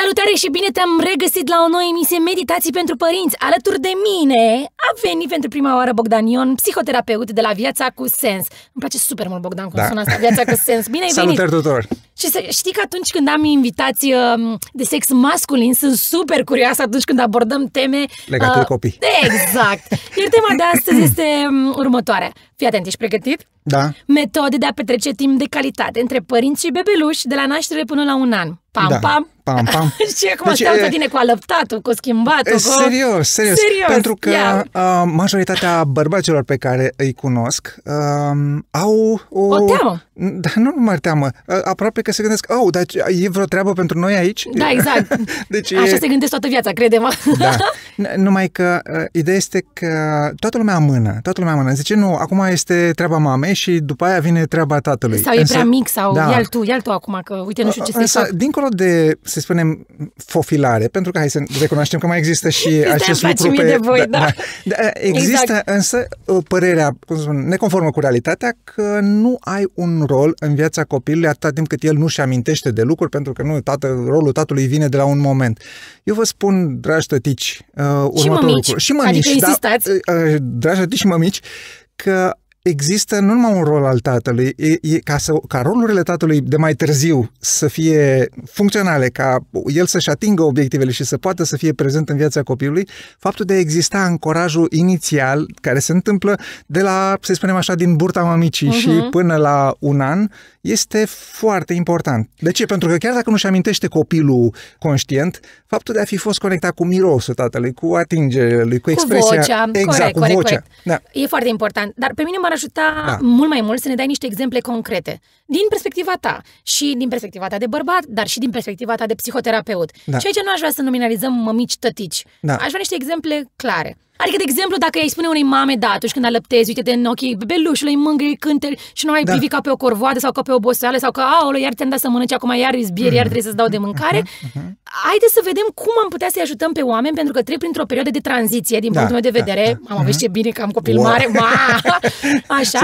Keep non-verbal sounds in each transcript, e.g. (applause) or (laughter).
Salutare și bine te-am regăsit la o nouă emisie Meditații pentru Părinți. Alături de mine a venit pentru prima oară Bogdan Ion, psihoterapeut de la Viața cu Sens. Îmi place super mult, Bogdan, cum da. sună asta, Viața cu Sens. Bine ai Salutare venit! tuturor! Și să știi că atunci când am invitații um, de sex masculin, sunt super curioasă atunci când abordăm teme... Legate uh, de copii. (laughs) Exact! Iar tema de astăzi (clears throat) este um, următoarea. Fii atent, ești pregătit? Da. Metode de a petrece timp de calitate între părinți și bebeluși de la naștere până la un an. Pam, da. pam! pam, (laughs) pam. și acum deci, se tine cu alăptatul, cu schimbatul. Cu... Serios, serios. serios Pentru că uh, majoritatea bărbaților pe care îi cunosc uh, au o... O teamă. Da, nu numai teamă. Uh, aproape că se gândesc, au, oh, dar e vreo treabă pentru noi aici? Da, exact. (laughs) deci, Așa e... se gândesc toată viața, credem. da. (laughs) Numai că uh, ideea este că toată lumea amână, toată lumea amână. Zice, nu, acum este treaba mamei și după aia vine treaba tatălui. Sau însă, e prea mic, sau da. ia-l tu, ia tu acum, că uite, nu știu ce uh, însă, să dincolo de, să spunem, fofilare, pentru că hai să recunoaștem că mai există și acest lucru pe... De voi, da, da. Da, da există exact. însă uh, părerea, cum spun, neconformă cu realitatea că nu ai un rol în viața copilului atât timp cât el nu-și amintește de lucruri, pentru că nu, tată, rolul tatălui vine de la un moment. Eu vă spun, dragi tătici, uh, Uh, următorul și Lucru. Și mămici, adică da, insistați. da, dragi și mămici, că există nu numai un rol al tatălui, e, e, ca, să, ca rolurile tatălui de mai târziu să fie funcționale, ca el să-și atingă obiectivele și să poată să fie prezent în viața copilului, faptul de a exista ancorajul inițial care se întâmplă de la, să spunem așa, din burta mamicii uh-huh. și mhm. până la un an, este foarte important. De ce? Pentru că chiar dacă nu-și amintește copilul conștient, faptul de a fi fost conectat cu mirosul tatălui, cu atingerile lui, cu expresia... Cu vocea. Exact, corect, cu corect, vocea. Corect. Da. E foarte important. Dar pe mine m-ar ajuta da. mult mai mult să ne dai niște exemple concrete. Din perspectiva ta și din perspectiva ta de bărbat, dar și din perspectiva ta de psihoterapeut. Da. Și aici nu aș vrea să nominalizăm mămici tătici. Da. Aș vrea niște exemple clare. Adică, de exemplu, dacă ai spune unei mame, da, atunci când alăptezi, uite de în ochii bebelușului, îi mângâi, cânteri și nu ai da. privit ca pe o corvoadă sau ca pe o boseală sau că, aolo, iar te-am dat să mănânci, acum iar izbier, iar trebuie să-ți dau de mhm, mâncare. Mhm, mhm. Haideți să vedem cum am putea să-i ajutăm pe oameni, pentru că trec printr-o perioadă de tranziție, din da, punctul meu de da, vedere. Da, da. Mamă, vezi ce bine că am copil wow. mare, ma! (laughs) Așa.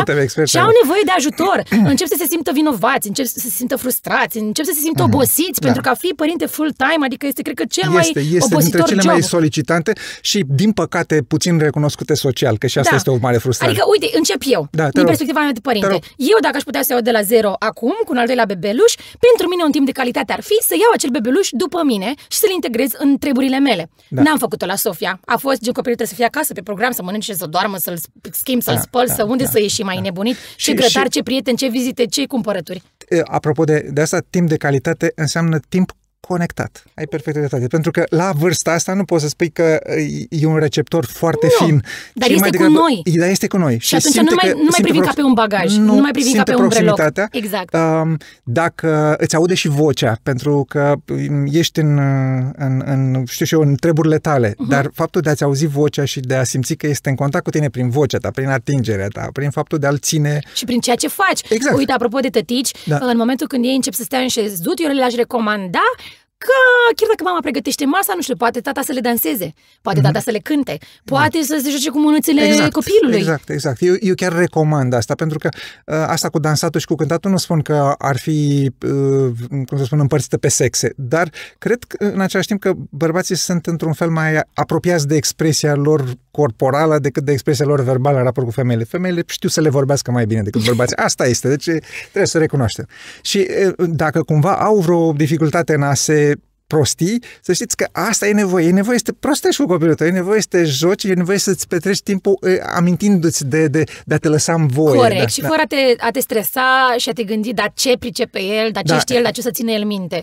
Și au nevoie de ajutor. încep să se simtă vinovați, încep să se simtă frustrați, încep să se simtă obosiți, da. pentru că a fi părinte full-time, adică este, cred că, cel este, mai este obositor dintre cele job. mai solicitante și, din păcate, puțin recunoscute social, că și asta da. este o mare frustrare. Adică, uite, încep eu, da, din rog. perspectiva mea de părinte. Eu, dacă aș putea să iau de la zero acum, cu un al doilea bebeluș, pentru mine un timp de calitate ar fi să iau acel bebeluș după mine și să-l integrez în treburile mele. Da. N-am făcut-o la Sofia. A fost gen copilul trebuie să fie acasă pe program, să mănânce, să doarmă, să-l schimb, să-l da, spăl, da, să unde da, să ieși mai da. nebunit, ce și, grătar, și... ce prieteni, ce vizite, ce cumpărături. Apropo de, de asta, timp de calitate înseamnă timp conectat. Ai perfectă dreptate. Pentru că la vârsta asta nu poți să spui că uh, e un receptor foarte nu, fin. Dar este mai degrabă, cu noi. Dar este cu noi. Și, și atunci nu mai, nu mai privim ca pe un bagaj. Nu, nu mai privim ca pe un breloc. Exact. Um, dacă îți aude și vocea, pentru că ești în, în, în știu și eu, în treburile tale, uh-huh. dar faptul de a-ți auzi vocea și de a simți că este în contact cu tine prin vocea ta, prin atingerea ta, prin faptul de a-l ține... Și prin ceea ce faci. Exact. Uite, apropo de tătici, da. în momentul când ei încep să stea în șezut, eu le-aș recomanda că chiar dacă mama pregătește masa, nu știu, poate tata să le danseze, poate mm-hmm. tata să le cânte, mhm. poate mm-hmm. să se joace cu mânuțele exact, copilului. Exact, exact. Eu, eu chiar recomand asta, pentru că uh, asta cu dansatul și cu cântatul nu spun că ar fi, uh, cum să spun, împărțită pe sexe, dar cred că, în același timp că bărbații sunt într-un fel mai apropiați de expresia lor corporală decât de expresia lor verbală în raport cu femeile. Femeile știu să le vorbească mai bine decât bărbații. Asta este, deci trebuie să recunoaștem. Și uh, dacă cumva au vreo dificultate în a se prostii, să știți că asta e nevoie. E nevoie să te prostești cu copilul tău, e nevoie să te joci, e nevoie să-ți petreci timpul e, amintindu-ți de, de, de a te lăsa în voie. Corect, da, și da. fără a te, a te stresa și a te gândi, dar ce pricepe el, dar ce da. știe el, dar ce să ține el minte.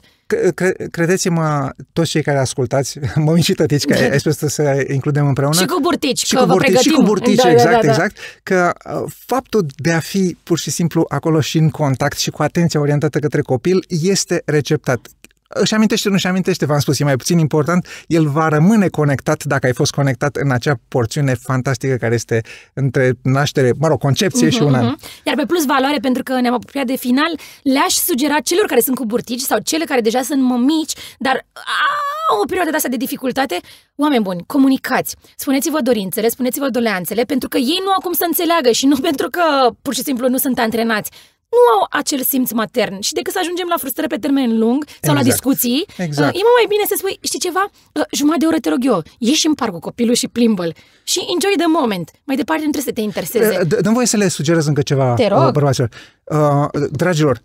credeți-mă, toți cei care ascultați, (laughs) mă și tătici, că da. ai spus să includem împreună. Și cu burtici, și că cu burtici, Și cu burtici, da, da, exact, da, da, exact. Că uh, faptul de a fi pur și simplu acolo și în contact și cu atenția orientată către copil este receptat își amintește, nu își amintește, v-am spus, e mai puțin important, el va rămâne conectat dacă ai fost conectat în acea porțiune fantastică care este între naștere, mă rog, concepție uh-huh, și mhm, un uh-huh. an. Mhm. Iar pe plus valoare, pentru că ne-am apropiat de final, le-aș sugera celor care sunt cu burtici sau cele care deja sunt mămici, dar au o perioadă de asta de dificultate, oameni buni, comunicați, spuneți-vă dorințele, spuneți-vă doleanțele, pentru că ei nu au cum să înțeleagă și nu (laughs) pentru că pur și simplu nu sunt antrenați nu au acel simț matern și decât să ajungem la frustrări pe termen lung sau exact. la discuții, exact. Uh, e mai bine să spui, știi ceva, uh, jumătate de oră te rog eu, ieși în parc cu copilul și plimbă și enjoy the moment. Mai departe nu trebuie să te intereseze. Uh, Dă-mi voie să le sugerez încă ceva, te rog. Uh, Uh, dragilor, uh,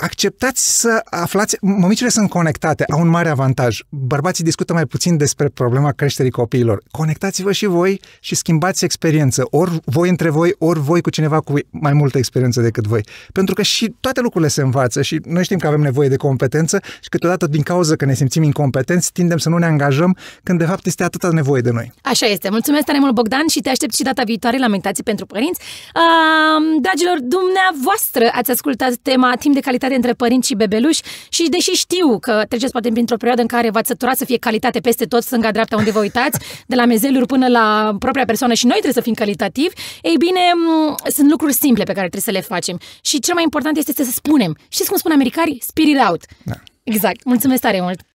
acceptați să aflați, mămicile sunt conectate, au un mare avantaj. Bărbații discută mai puțin despre problema creșterii copiilor. Conectați-vă și voi și schimbați experiență, ori voi între voi, ori voi cu cineva cu mai multă experiență decât voi. Pentru că și toate lucrurile se învață și noi știm că avem nevoie de competență și câteodată din cauza că ne simțim incompetenți, tindem să nu ne angajăm când de fapt este atâta nevoie de noi. Așa este. Mulțumesc tare mult, Bogdan, și te aștept și data viitoare la Mentații pentru Părinți. Uh, dragilor, dumneavoastră ați ascultat tema Timp de calitate comunicare între părinți și bebeluși și deși știu că treceți poate printr-o perioadă în care v-ați săturat să fie calitate peste tot, stânga-dreapta unde vă uitați, de la mezeluri până la propria persoană și noi trebuie să fim calitativi, ei bine, sunt lucruri simple pe care trebuie să le facem. Și cel mai important este să spunem. Știți cum spun americarii? Spirit out. Da. Exact. Mulțumesc tare mult!